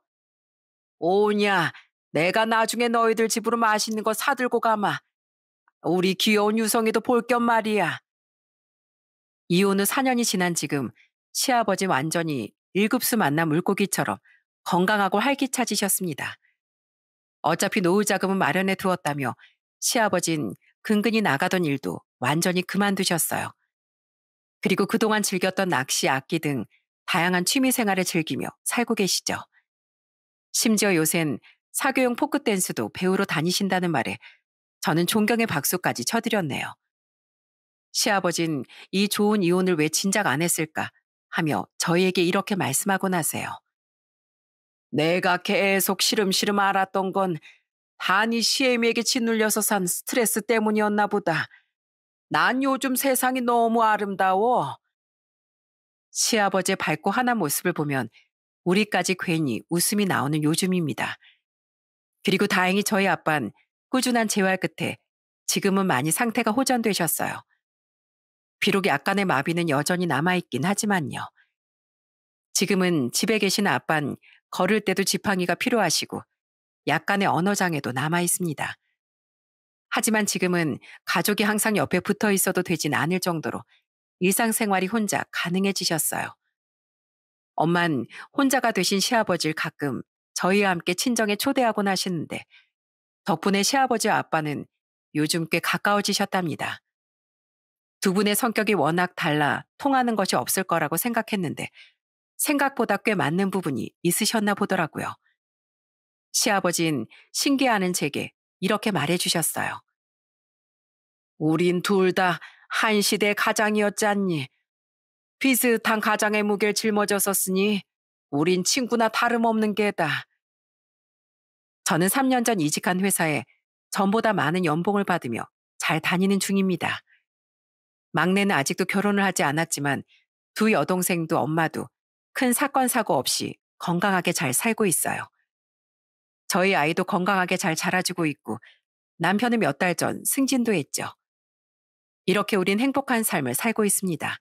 오냐, 내가 나중에 너희들 집으로 맛있는 거 사들고 가마. 우리 귀여운 유성이도 볼 겸 말이야. 이혼 후 4년이 지난 지금 시아버지 완전히 일급수 만난 물고기처럼 건강하고 활기차지셨습니다. 어차피 노후 자금은 마련해 두었다며 시아버진 근근히 나가던 일도 완전히 그만두셨어요. 그리고 그동안 즐겼던 낚시, 악기 등 다양한 취미 생활을 즐기며 살고 계시죠. 심지어 요샌 사교용 포크댄스도 배우로 다니신다는 말에 저는 존경의 박수까지 쳐드렸네요. 시아버진 이 좋은 이혼을 왜 진작 안 했을까 하며 저희에게 이렇게 말씀하고나세요 내가 계속 시름시름 알았던 건 단 이 시애미에게 짓눌려서 산 스트레스 때문이었나 보다. 난 요즘 세상이 너무 아름다워. 시아버지의 밝고 환한 모습을 보면 우리까지 괜히 웃음이 나오는 요즘입니다. 그리고 다행히 저희 아빤 꾸준한 재활 끝에 지금은 많이 상태가 호전되셨어요. 비록 약간의 마비는 여전히 남아있긴 하지만요. 지금은 집에 계신 아빤 걸을 때도 지팡이가 필요하시고 약간의 언어장애도 남아있습니다. 하지만 지금은 가족이 항상 옆에 붙어 있어도 되진 않을 정도로 일상생활이 혼자 가능해지셨어요. 엄만 혼자가 되신 시아버지를 가끔 저희와 함께 친정에 초대하곤 하시는데 덕분에 시아버지와 아빠는 요즘 꽤 가까워지셨답니다. 두 분의 성격이 워낙 달라 통하는 것이 없을 거라고 생각했는데 생각보다 꽤 맞는 부분이 있으셨나 보더라고요. 시아버진 신기하는 제게 이렇게 말해주셨어요. 우린 둘다 한 시대 가장이었지않니 비슷한 가장의 무게를 짊어졌었으니 우린 친구나 다름없는 게다. 저는 3년 전 이직한 회사에 전보다 많은 연봉을 받으며 잘 다니는 중입니다. 막내는 아직도 결혼을 하지 않았지만 두 여동생도 엄마도 큰 사건 사고 없이 건강하게 잘 살고 있어요. 저희 아이도 건강하게 잘 자라주고 있고 남편은 몇 달 전 승진도 했죠. 이렇게 우린 행복한 삶을 살고 있습니다.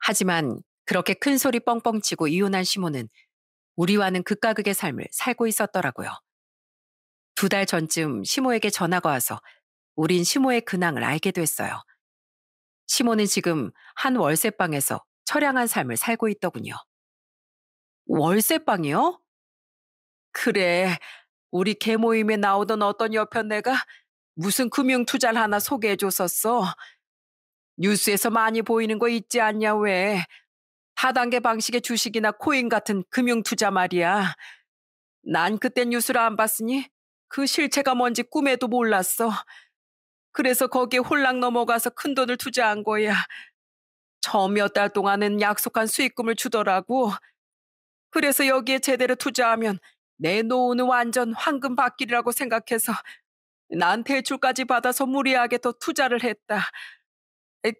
하지만 그렇게 큰 소리 뻥뻥 치고 이혼한 시모는 우리와는 극과 극의 삶을 살고 있었더라고요. 두 달 전쯤 시모에게 전화가 와서 우린 시모의 근황을 알게 됐어요. 시모는 지금 한 월세방에서 처량한 삶을 살고 있더군요. 월세방이요? 그래, 우리 개모임에 나오던 어떤 여편네가 무슨 금융 투자를 하나 소개해 줬었어. 뉴스에서 많이 보이는 거 있지 않냐 왜. 하단계 방식의 주식이나 코인 같은 금융 투자 말이야. 난 그때 뉴스를 안 봤으니 그 실체가 뭔지 꿈에도 몰랐어. 그래서 거기에 홀랑 넘어가서 큰 돈을 투자한 거야. 처음 몇 달 동안은 약속한 수익금을 주더라고. 그래서 여기에 제대로 투자하면 내 노후는 완전 황금 밭길이라고 생각해서 나난 대출까지 받아서 무리하게 더 투자를 했다.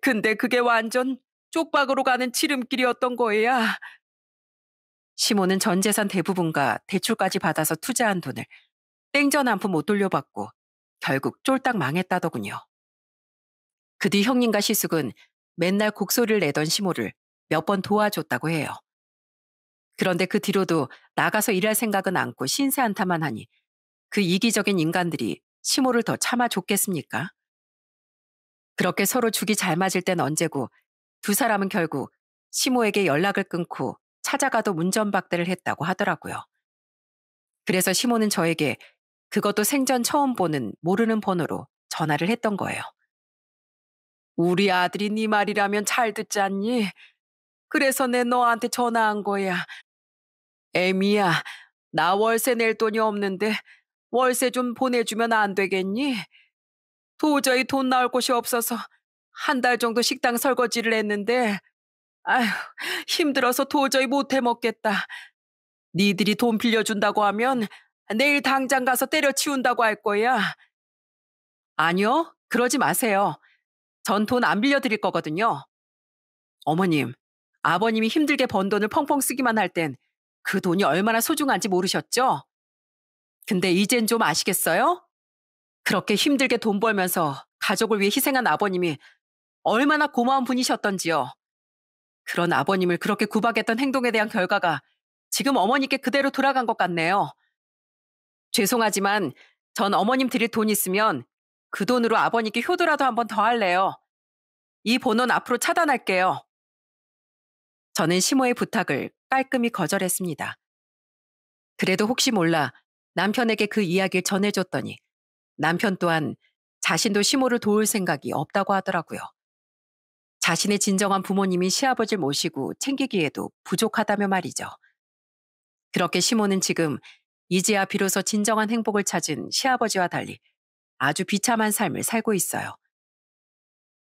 근데 그게 완전 쪽박으로 가는 치름길이었던 거야. 시모는 전 재산 대부분과 대출까지 받아서 투자한 돈을 땡전 한 푼 못 돌려받고 결국 쫄딱 망했다더군요. 그 뒤 형님과 시숙은 맨날 곡소리를 내던 시모를 몇 번 도와줬다고 해요. 그런데 그 뒤로도 나가서 일할 생각은 않고 신세 한타만 하니 그 이기적인 인간들이 심호를 더 참아 줬겠습니까? 그렇게 서로 죽이 잘 맞을 땐 언제고 두 사람은 결국 심호에게 연락을 끊고 찾아가도 문전박대를 했다고 하더라고요. 그래서 심호는 저에게 그것도 생전 처음 보는 모르는 번호로 전화를 했던 거예요. 우리 아들이 네 말이라면 잘 듣지 않니? 그래서 내 너한테 전화한 거야. 에미야, 나 월세 낼 돈이 없는데 월세 좀 보내주면 안 되겠니? 도저히 돈 나올 곳이 없어서 한 달 정도 식당 설거지를 했는데 아휴 힘들어서 도저히 못해 먹겠다. 니들이 돈 빌려준다고 하면 내일 당장 가서 때려치운다고 할 거야. 아니요, 그러지 마세요. 전 돈 안 빌려드릴 거거든요. 어머님, 아버님이 힘들게 번 돈을 펑펑 쓰기만 할 땐 그 돈이 얼마나 소중한지 모르셨죠? 근데 이젠 좀 아시겠어요? 그렇게 힘들게 돈 벌면서 가족을 위해 희생한 아버님이 얼마나 고마운 분이셨던지요. 그런 아버님을 그렇게 구박했던 행동에 대한 결과가 지금 어머니께 그대로 돌아간 것 같네요. 죄송하지만 전 어머님 드릴 돈 있으면 그 돈으로 아버님께 효도라도 한 번 더 할래요. 이 번호는 앞으로 차단할게요. 저는 시모의 부탁을 깔끔히 거절했습니다. 그래도 혹시 몰라 남편에게 그 이야기를 전해줬더니 남편 또한 자신도 시모를 도울 생각이 없다고 하더라고요. 자신의 진정한 부모님이 시아버지를 모시고 챙기기에도 부족하다며 말이죠. 그렇게 시모는 지금 이제야 비로소 진정한 행복을 찾은 시아버지와 달리 아주 비참한 삶을 살고 있어요.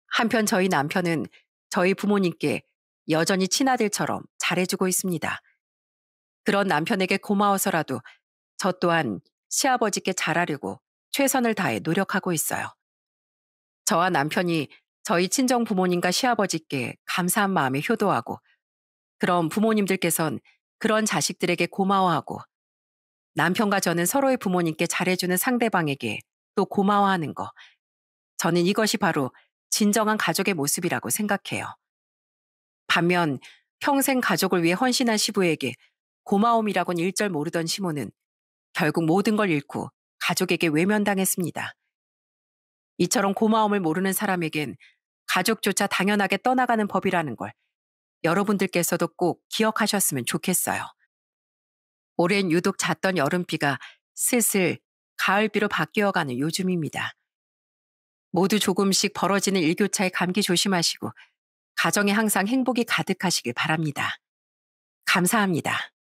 한편 저희 남편은 저희 부모님께 여전히 친아들처럼 잘해주고 있습니다. 그런 남편에게 고마워서라도 저 또한 시아버지께 잘하려고 최선을 다해 노력하고 있어요. 저와 남편이 저희 친정 부모님과 시아버지께 감사한 마음에 효도하고 그럼 부모님들께선 그런 자식들에게 고마워하고 남편과 저는 서로의 부모님께 잘해주는 상대방에게 또 고마워하는 거. 저는 이것이 바로 진정한 가족의 모습이라고 생각해요. 반면 평생 가족을 위해 헌신한 시부에게 고마움이라곤 일절 모르던 시모는 결국 모든 걸 잃고 가족에게 외면당했습니다. 이처럼 고마움을 모르는 사람에겐 가족조차 당연하게 떠나가는 법이라는 걸 여러분들께서도 꼭 기억하셨으면 좋겠어요. 오랜 유독 잤던 여름비가 슬슬 가을비로 바뀌어가는 요즘입니다. 모두 조금씩 벌어지는 일교차에 감기 조심하시고 가정에 항상 행복이 가득하시길 바랍니다. 감사합니다.